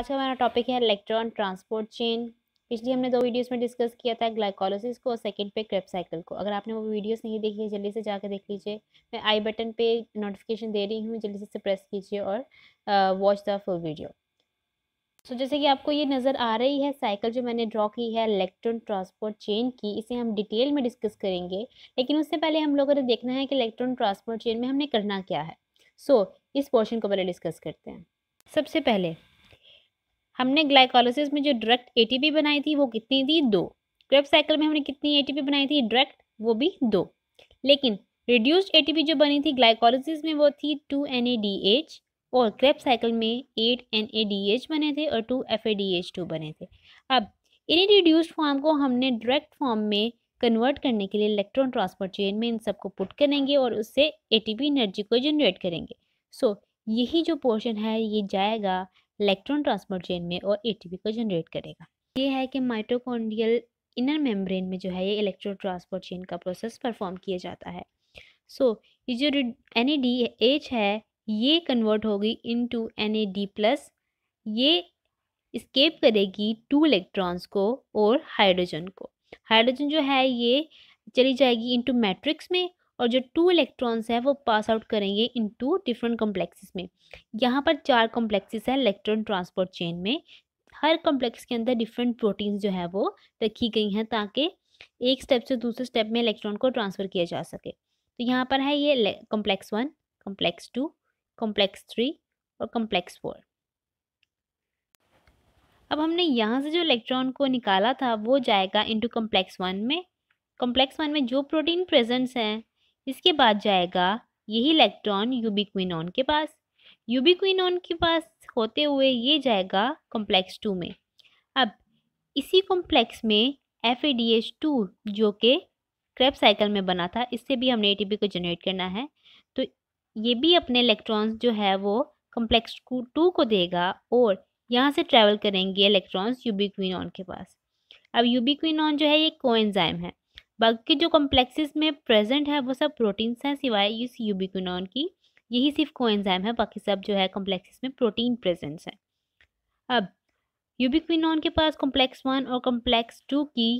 आज हमारा टॉपिक है इलेक्ट्रॉन ट्रांसपोर्ट चेन पिछली हमने दो वीडियोस में डिस्कस किया था ग्लाइकोलोसिस को और सेकंड पे क्रेप साइकिल को अगर आपने वो वीडियोस नहीं देखी है जल्दी से जाकर देख लीजिए मैं आई बटन पे नोटिफिकेशन दे रही हूँ जल्दी से प्रेस कीजिए और watch the full video so जैसे कि आपको ये नज़र आ रही है साइकिल जो मैंने ड्रॉ की है इलेक्ट्रॉन ट्रांसपोर्ट चेन की इसे हम डिटेल में डिस्कस करेंगे लेकिन उससे पहले हम लोगों ने देखना है कि इलेक्ट्रॉन ट्रांसपोर्ट चेन में हमने करना क्या है सो so, इस पोर्शन को पहले डिस्कस करते हैं सबसे पहले हमने ग्लाइकोलोसिस में जो डायरेक्ट एटीपी बनाई थी वो कितनी थी दो क्रेप साइकिल में हमने कितनी एटीपी बनाई थी डायरेक्ट वो भी दो लेकिन रिड्यूस्ड एटीपी जो बनी थी ग्लाइकोलोसिस में वो थी टू एन और क्रेप साइकिल में एट एन बने थे और टू एफ बने थे अब इन्हीं रिड्यूस्ड फॉर्म को हमने डायरेक्ट फॉर्म में कन्वर्ट करने के लिए इलेक्ट्रॉन ट्रांसपोर्ट चेन में इन सबको पुट करेंगे और उससे एटीपी एनर्जी को जनरेट करेंगे सो so, यही जो पोर्शन है ये जाएगा इलेक्ट्रॉन ट्रांसपोर्ट चेन में और एटीपी को जनरेट करेगा ये है कि माइट्रोकॉन्डियल इनर मेम्ब्रेन में जो है ये इलेक्ट्रॉन ट्रांसपोर्ट चेन का प्रोसेस परफॉर्म किया जाता है सो so, ये जो एन डी एच है ये कन्वर्ट होगी into N A D plus ये स्केप करेगी टू इलेक्ट्रॉन्स को और हाइड्रोजन को हाइड्रोजन जो है ये चली जाएगी इनटू मैट्रिक्स में और जो टू इलेक्ट्रॉन्स है वो पास आउट करेंगे इन टू डिफरेंट कॉम्प्लेक्सेस में यहाँ पर चार कॉम्प्लेक्सेस है इलेक्ट्रॉन ट्रांसपोर्ट चेन में हर कॉम्प्लेक्स के अंदर डिफरेंट प्रोटीन्स जो है वो रखी गई हैं ताकि एक स्टेप से दूसरे स्टेप में इलेक्ट्रॉन को ट्रांसफ़र किया जा सके तो यहाँ पर है ये complex one complex two complex three और कॉम्प्लेक्स फोर अब हमने यहाँ से जो इलेक्ट्रॉन को निकाला था वो जाएगा इनटू कॉम्प्लेक्स वन में कॉम्प्लेक्स वन में जो प्रोटीन प्रेजेंट्स हैं इसके बाद जाएगा यही इलेक्ट्रॉन यूबिक्विनॉन के पास यूबिक्विनॉन के पास होते हुए ये जाएगा कॉम्प्लेक्स टू में अब इसी कॉम्प्लेक्स में एफ टू जो कि क्रेप साइकिल में बना था इससे भी हमने ए को जनरेट करना है तो ये भी अपने इलेक्ट्रॉन्स जो है वो कॉम्प्लेक्स टू को देगा और यहाँ से ट्रैवल करेंगे इलेक्ट्रॉन्स यूबिक्विनॉन के पास अब यूबिक्विनॉन जो है ये कोएंजाइम है बाकी जो कॉम्प्लेक्सेस में प्रेजेंट है वो सब प्रोटीन्स हैं सिवाय इस यूबिक्विनॉन की यही सिर्फ कोएंजाइम है बाकी सब जो है कॉम्प्लेक्सेस में प्रोटीन प्रेजेंस है अब यूबिक्विनॉन के पास कॉम्प्लेक्स वन और कॉम्प्लेक्स टू की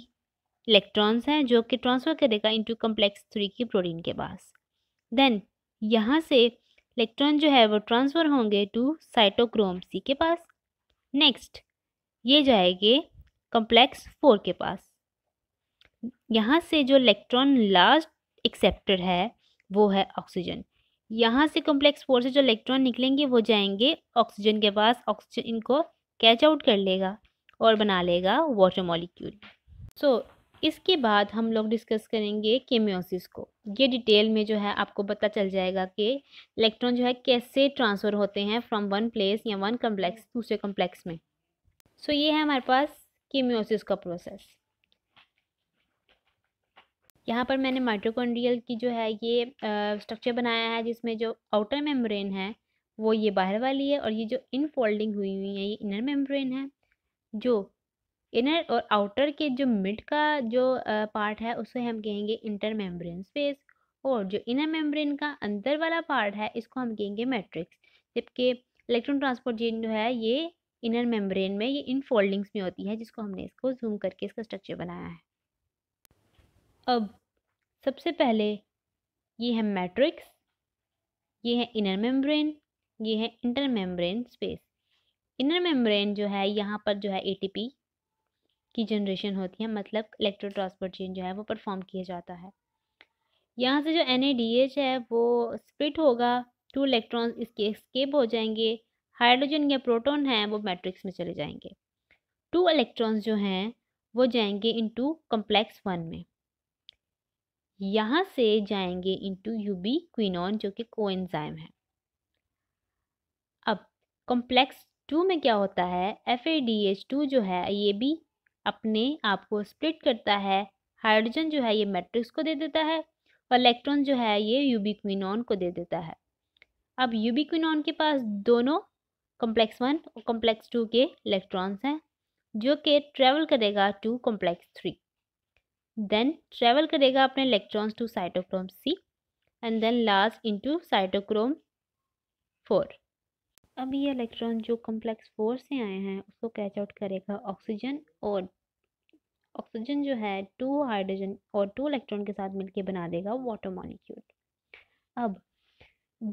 इलेक्ट्रॉन्स हैं जो कि ट्रांसफ़र करेगा इनटू कॉम्प्लेक्स थ्री की प्रोटीन के पास देन यहाँ से इलेक्ट्रॉन जो है वो ट्रांसफ़र होंगे टू साइटोक्रोम सी के पास नेक्स्ट ये जाएंगे कॉम्प्लेक्स फोर के पास यहाँ से जो इलेक्ट्रॉन लास्ट एक्सेप्टर है वो है ऑक्सीजन यहाँ से कॉम्प्लेक्स फोर से जो इलेक्ट्रॉन निकलेंगे वो जाएंगे ऑक्सीजन के पास ऑक्सीजन इनको कैच आउट कर लेगा और बना लेगा वाटर मॉलिक्यूल सो इसके बाद हम लोग डिस्कस करेंगे केमियोसिस को ये डिटेल में जो है आपको पता चल जाएगा कि इलेक्ट्रॉन जो है कैसे ट्रांसफ़र होते हैं फ्रॉम वन प्लेस या वन कम्प्लेक्स दूसरे कम्प्लेक्स में सो so, ये है हमारे पास केमियोसिस का प्रोसेस यहाँ पर मैंने माइट्रोकॉन्ड्रियल की जो है ये स्ट्रक्चर बनाया है जिसमें जो आउटर मेम्ब्रेन है वो ये बाहर वाली है और ये जो इन फोल्डिंग हुई हुई है ये इनर मेम्ब्रेन है जो इनर और आउटर के जो मिड का जो पार्ट है उसे हम कहेंगे इंटर मेम्ब्रेन स्पेस और जो इनर मेम्ब्रेन का अंदर वाला पार्ट है इसको हम कहेंगे मैट्रिक्स जबकि इलेक्ट्रॉन ट्रांसपोर्ट जेन जो है ये इनर मेम्ब्रेन में ये इन फोल्डिंग्स में होती है जिसको हमने इसको जूम करके इसका स्ट्रक्चर बनाया है अब सबसे पहले ये है मैट्रिक्स ये है इनर मेम्ब्रेन ये है inter membrane space inner membrane जो है यहाँ पर जो है एटीपी की जनरेशन होती है मतलब इलेक्ट्रो ट्रांसपोर्ट चेन जो है वो परफॉर्म किया जाता है यहाँ से जो एन है वो स्प्लिट होगा टू इलेक्ट्रॉन्स इसके एस्केप हो जाएंगे हाइड्रोजन या प्रोटॉन हैं वो मैट्रिक्स में चले जाएंगे टू इलेक्ट्रॉन्स जो हैं वो जाएंगे इनटू कॉम्प्लेक्स वन में यहाँ से जाएंगे इनटू यूबी क्विनॉन जो कि कोएंजाइम है अब कॉम्प्लेक्स टू में क्या होता है F A D H two जो है ये भी अपने आप को स्प्लिट करता है हाइड्रोजन जो है ये मैट्रिक्स को दे देता है और इलेक्ट्रॉन जो है ये यूबिक्विनॉन को दे देता है अब यूबिक्विनॉन के पास दोनों कॉम्प्लेक्स वन और कॉम्प्लेक्स टू के इलेक्ट्रॉन्स हैं जो कि ट्रेवल करेगा to complex three then travel करेगा अपने electrons to cytochrome C and then last into cytochrome four अब ये इलेक्ट्रॉन जो कम्प्लेक्स फोर से आए हैं उसको कैच आउट करेगा ऑक्सीजन और ऑक्सीजन जो है टू हाइड्रोजन और टू इलेक्ट्रॉन के साथ मिलकर बना देगा वाटर मॉलिक्यूल अब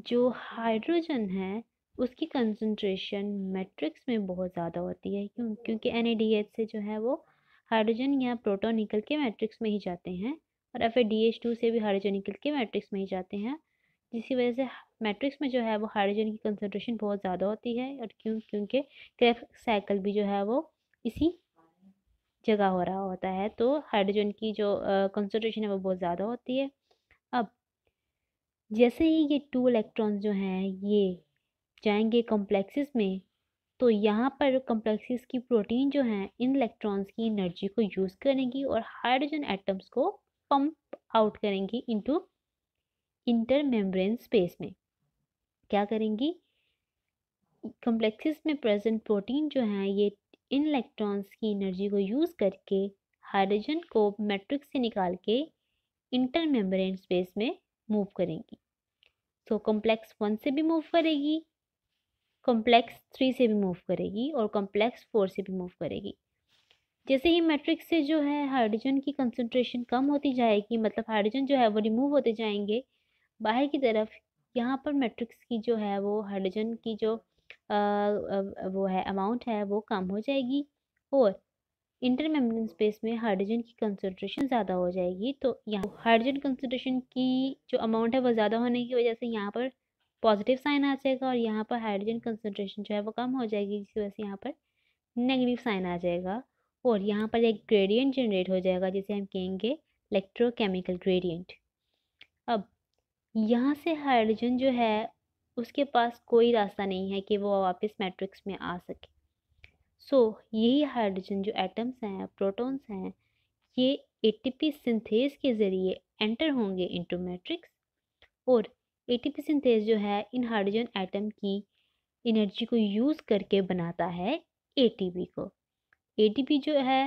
जो हाइड्रोजन है उसकी कंसंट्रेशन मैट्रिक्स में बहुत ज़्यादा होती है क्यों क्योंकि एन से जो है वो हाइड्रोजन या प्रोटोन निकल के मैट्रिक्स में ही जाते हैं और या फिर डी से भी हाइड्रोजन निकल के मैट्रिक्स में ही जाते हैं जिसकी वजह से मैट्रिक्स में जो है वो हाइड्रोजन की कंसनट्रेशन बहुत ज़्यादा होती है और क्यों क्योंकि क्रेफ साइकिल भी जो है वो इसी जगह हो रहा होता है तो हाइड्रोजन की जो कंसनट्रेशन है वो बहुत ज़्यादा होती है अब जैसे ही ये टू इलेक्ट्रॉन्स जो हैं ये जाएंगे कॉम्प्लेक्सेस में तो यहाँ पर कम्प्लेक्सिस की प्रोटीन जो है इन इलेक्ट्रॉन्स की एनर्जी को यूज़ करेंगी और हाइड्रोजन एटम्स को पंप आउट करेंगी इनटू इंटर मेम्ब्रेन स्पेस में क्या करेंगी कम्प्लेक्सिस में प्रेजेंट प्रोटीन जो हैं ये इन इलेक्ट्रॉन्स की एनर्जी को यूज़ करके हाइड्रोजन को मैट्रिक्स से निकाल के इंटर मेम्ब्रेन स्पेस में मूव करेंगी सो कॉम्प्लेक्स वन से भी मूव करेगी कॉम्प्लेक्स थ्री से भी मूव करेगी और कॉम्प्लेक्स फोर से भी मूव करेगी जैसे ही मैट्रिक्स से जो है हाइड्रोजन की कंसनट्रेशन कम होती जाएगी मतलब हाइड्रोजन जो है वो रिमूव होते जाएंगे बाहर की तरफ यहाँ पर मैट्रिक्स की जो है वो हाइड्रोजन की जो आ, वो है अमाउंट है वो कम हो जाएगी और इंटरमेम्ब्रेन स्पेस में हाइड्रोजन की कंसनट्रेशन ज़्यादा हो जाएगी तो यहाँ हाइड्रोजन कंसनट्रेशन की जो अमाउंट है वो ज़्यादा होने की वजह से यहाँ पर पॉजिटिव साइन आ जाएगा और यहाँ पर हाइड्रोजन कंसनट्रेशन जो है वो कम हो जाएगी जिसकी वजह से यहाँ पर नेगेटिव साइन आ जाएगा और यहाँ पर एक ग्रेडियंट जनरेट हो जाएगा जिसे हम कहेंगे इलेक्ट्रोकेमिकल ग्रेडियंट अब यहाँ से हाइड्रोजन जो है उसके पास कोई रास्ता नहीं है कि वो वापस मैट्रिक्स में आ सके सो so, यही हाइड्रोजन जो एटम्स हैं प्रोटॉन्स हैं ये एटीपी सिंथेस के ज़रिए एंटर होंगे इंटू मैट्रिक्स और एटी परसेंटेज जो है इन हाइड्रोजन आइटम की एनर्जी को यूज़ करके बनाता है एटीपी को एटीपी जो है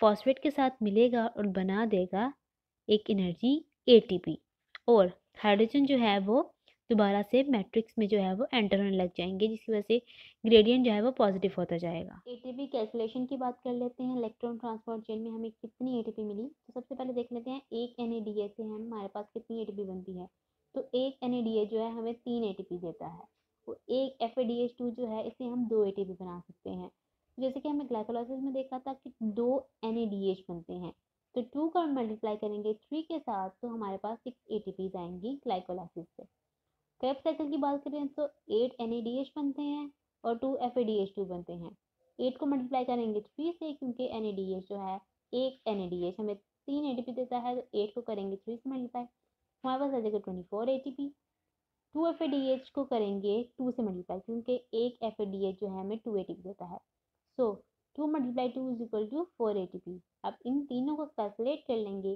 फॉस्फेट के साथ मिलेगा और बना देगा एक एनर्जी एटीपी और हाइड्रोजन जो है वो दोबारा से मैट्रिक्स में जो है वो एंटर होने लग जाएंगे जिसकी वजह से ग्रेडियंट जो है वो पॉजिटिव होता जाएगा एटीपी कैलकुलेशन की बात कर लेते हैं इलेक्ट्रॉन ट्रांसपोर्ट चेन में हमें कितनी एटीपी मिली तो सबसे पहले देख लेते हैं एक एन ए डी से हम हमारे पास कितनी एटीपी बनती है एक एन जो है हमें तीन ए देता है और एक एफ जो है इसे हम दो ए बना सकते हैं जैसे कि हमने ग्लाइकोलाइसिस में देखा था कि दो एन बनते हैं तो टू का मल्टीप्लाई करेंगे थ्री के साथ तो हमारे पास सिक्स ए टी आएंगी ग्लाइकोलाइसिस से क्रेप तो साइकिल की बात करें तो एट एन बनते हैं और टू एफ बनते हैं एट को मल्टीप्लाई करेंगे थ्री से क्योंकि एन जो है एक एन हमें तीन ए देता है तो एट को करेंगे थ्री से मल्टीप्लाई हमारे पास आ जाएगा twenty four A T P two F A D H को करेंगे टू से मल्टीप्लाई क्योंकि एक एफ ए डी एच जो है हमें टू ए टी पी देता है so two multiply two is equal to four A T P अब इन तीनों को कैलकुलेट कर लेंगे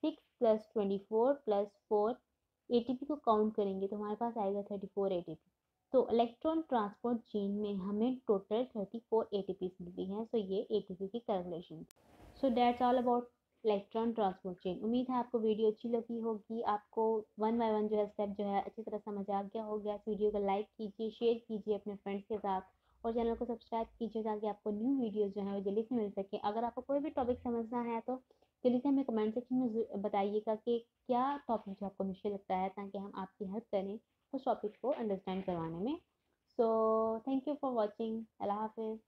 six plus twenty four plus four A T P को काउंट करेंगे तो हमारे पास आएगा thirty four A T P तो इलेक्ट्रॉन ट्रांसपोर्ट चेन में हमें total thirty four A T P मिलती हैं सो ये ए टी पी की calculation so that's all about electron transport chain उम्मीद है आपको वीडियो अच्छी लगी होगी आपको वन बाय वन जो है स्टेप जो है अच्छी तरह समझ आ गया होगा इस वीडियो को लाइक कीजिए शेयर कीजिए अपने फ्रेंड्स के साथ और चैनल को सब्सक्राइब कीजिए ताकि आपको न्यू वीडियो जो है वो जल्दी से मिल सके अगर आपको कोई भी टॉपिक समझना है तो जल्दी से हमें कमेंट सेक्शन में बताइएगा कि क्या टॉपिक जो आपको मुश्किल लगता है ताकि हम आपकी हेल्प करें उस टॉपिक को अंडरस्टैंड करवाने में so thank you for watching अल्लाह हाफिज़